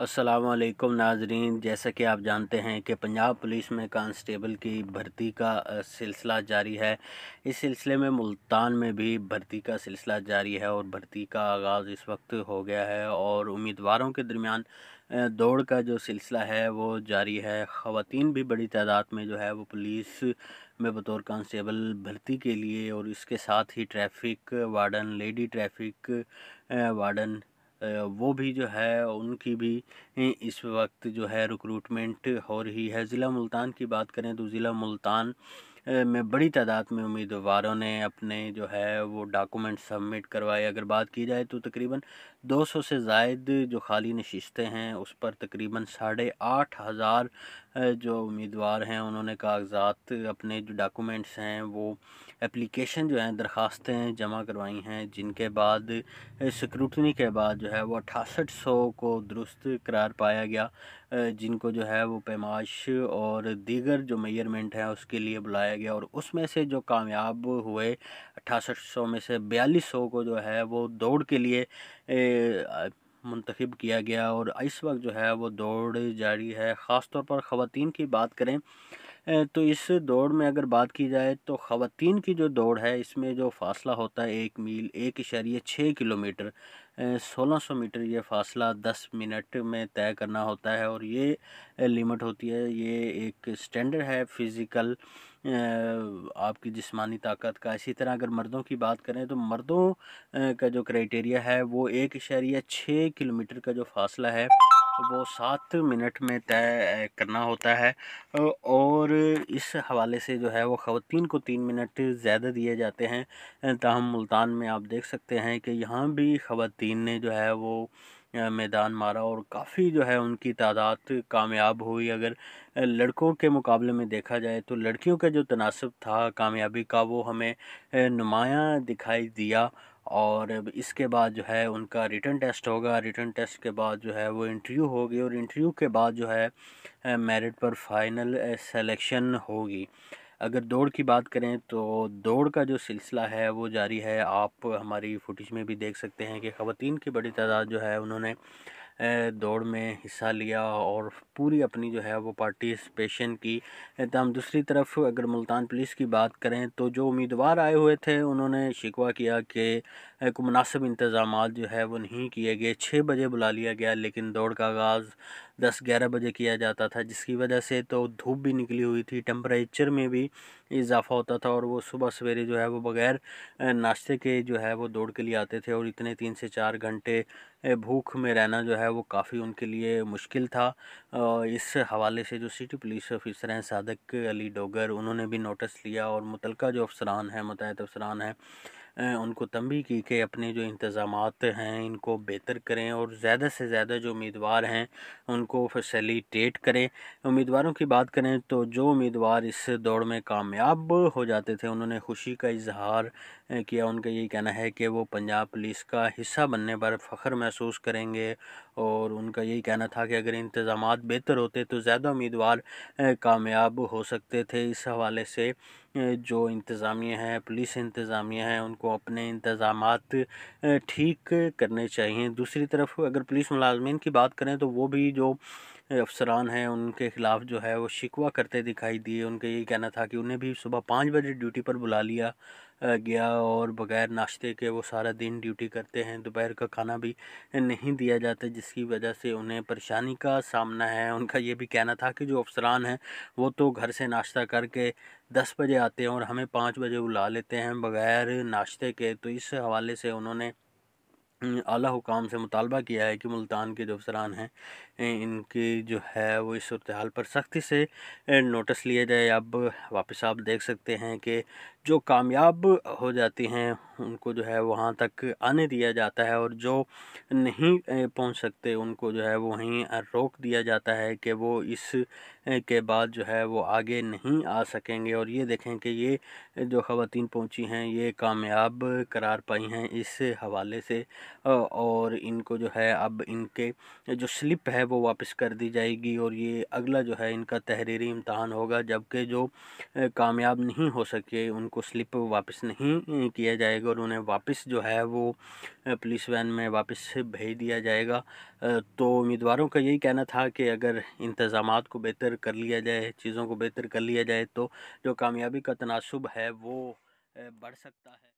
असलकम नाजरीन जैसा कि आप जानते हैं कि पंजाब पुलिस में कांस्टेबल की भर्ती का सिलसिला जारी है इस सिलसिले में मुल्तान में भी भर्ती का सिलसिला जारी है और भर्ती का आगाज़ इस वक्त हो गया है और उम्मीदवारों के दरमियान दौड़ का जो सिलसिला है वो जारी है ख़वान भी बड़ी तादाद में जो है वो पुलिस में बतौर कांस्टेबल भर्ती के लिए और इसके साथ ही traffic warden lady traffic warden वो भी जो है उनकी भी इस वक्त जो है रिक्रूटमेंट हो रही है ज़िला मुल्तान की बात करें तो ज़िला मुल्तान में बड़ी तादाद में उम्मीदवारों ने अपने जो है वो डॉक्यूमेंट सबमिट करवाए अगर बात की जाए तो तकरीबन 200 से जायद जो खाली नशस्तें हैं उस पर तकरीबन साढ़े आठ हज़ार जो उम्मीदवार हैं उन्होंने कागज़ात अपने जो डॉक्यूमेंट्स हैं वो एप्लीकेशन जो हैं दरख्वास्तें जमा करवाई हैं जिनके बाद स्क्रूटनी के बाद जो है वो अठासठ सौ को दुरुस्त करार पाया गया जिनको जो है वो पैमाश और दीगर जो मेयरमेंट है उसके लिए बुलाया गया और उसमें से जो कामयाब हुए अठासठ सौ में से बयालीस सौ को जो है वो दौड़ के लिए मंतखब किया गया और इस वक्त जो है वो दौड़ जारी है ख़ास तौर पर ख़वान की बात करें तो इस दौड़ में अगर बात की जाए तो ख़वान की जो दौड़ है इसमें जो फासला होता है एक मील एक इशारे छः किलोमीटर सोलह सौ मीटर ये फासला दस मिनट में तय करना होता है और ये लिमिट होती है ये एक स्टैंडर्ड है फिज़िकल आपकी जिस्मानी ताकत का इसी तरह अगर मर्दों की बात करें तो मर्दों का जो क्राइटेरिया है वो एक इशारिया छः किलोमीटर का जो फासला है वो सात मिनट में तय करना होता है और इस हवाले से जो है वो ख़वान को तीन मिनट ज़्यादा दिए जाते हैं तहम मुल्तान में आप देख सकते हैं कि यहाँ भी ख़वान ने जो है वो मैदान मारा और काफ़ी जो है उनकी तादाद कामयाब हुई अगर लड़कों के मुकाबले में देखा जाए तो लड़कियों का जो तनासब था कामयाबी का वो हमें नुमाया दिखाई दिया और इसके बाद जो है उनका रिटर्न टेस्ट होगा रिटर्न टेस्ट के बाद जो है वो इंटरव्यू होगी और इंटरव्यू के बाद जो है मेरिट पर फाइनल सेलेक्शन होगी अगर दौड़ की बात करें तो दौड़ का जो सिलसिला है वो जारी है आप हमारी फुटेज में भी देख सकते हैं कि ख़वान की बड़ी तादाद जो है उन्होंने दौड़ में हिस्सा लिया और पूरी अपनी जो है वो पार्टिसिपेशन की तमाम तो दूसरी तरफ अगर मुल्तान पुलिस की बात करें तो जो उम्मीदवार आए हुए थे उन्होंने शिकवा किया कि को मुनासिब इंतज़ाम जो है वो नहीं किए गए छः बजे बुला लिया गया लेकिन दौड़ का आगाज़ दस ग्यारह बजे किया जाता था जिसकी वजह से तो धूप भी निकली हुई थी टेम्परेचर में भी इजाफा होता था और वो सुबह सवेरे जो है वो बग़ैर नाश्ते के जो है वो दौड़ के लिए आते थे और इतने तीन से चार घंटे भूख में रहना जो है वो काफ़ी उनके लिए मुश्किल था इस हवाले से जो सिटी पुलिस ऑफिसर हैं सादक अली डोगर उन्होंने भी नोटिस लिया और मुतलका जो अफसरान हैं मुतहद अफसरान हैं उनको तंबी की कि अपने जो इंतज़ाम हैं इनको बेहतर करें और ज़्यादा से ज़्यादा जो उम्मीदवार हैं उनको फैसिलिटेट करें उम्मीदवारों की बात करें तो जो उम्मीदवार इस दौड़ में कामयाब हो जाते थे उन्होंने खुशी का इजहार किया उनका यही कहना है कि वो पंजाब पुलिस का हिस्सा बनने पर फ़ख्र महसूस करेंगे और उनका यही कहना था कि अगर इंतज़ाम बेहतर होते तो ज़्यादा उम्मीदवार कामयाब हो सकते थे इस हवाले से जो इंतज़ामिया है पुलिस इंतज़ामिया है उनको अपने इंतज़ाम ठीक करने चाहिए दूसरी तरफ अगर पुलिस मुलाजमन की बात करें तो वो भी जो अफसरान हैं उनके ख़िलाफ़ जो है वो शिकवा करते दिखाई दिए उनका ये कहना था कि उन्हें भी सुबह पाँच बजे ड्यूटी पर बुला लिया गया और बग़ैर नाश्ते के वो सारा दिन ड्यूटी करते हैं दोपहर का खाना भी नहीं दिया जाता जिसकी वजह से उन्हें परेशानी का सामना है उनका ये भी कहना था कि जो अफसरान हैं वो तो घर से नाश्ता करके दस बजे आते हैं और हमें पाँच बजे बुला लेते हैं बग़ैर नाश्ते के तो इस हवाले से उन्होंने आला हुकाम से मुतालबा किया है कि मुल्तान के जो अफसरान हैं इनकी जो है वो इस सूरत हाल पर सख्ती से नोटिस लिया जाए अब वापस आप देख सकते हैं कि जो कामयाब हो जाती हैं उनको जो है वहाँ तक आने दिया जाता है और जो नहीं पहुँच सकते उनको जो है वहीं रोक दिया जाता है कि वो इस के बाद जो है वो आगे नहीं आ सकेंगे और ये देखें कि ये जो ख़वान पहुँची हैं ये कामयाब करार पाई हैं इस हवाले से और इनको जो है अब इनके जो स्लिप है वो वापस कर दी जाएगी और ये अगला जो है इनका तहरीरी इम्तहान होगा जबकि जो कामयाब नहीं हो सके उनको स्लिप वापस नहीं किया जाएगा और उन्हें वापस जो है वो पुलिस वैन में वापस भेज दिया जाएगा तो उम्मीदवारों का यही कहना था कि अगर इंतज़ाम को बेहतर कर लिया जाए चीज़ों को बेहतर कर लिया जाए तो जो कामयाबी का तनासब है वो बढ़ सकता है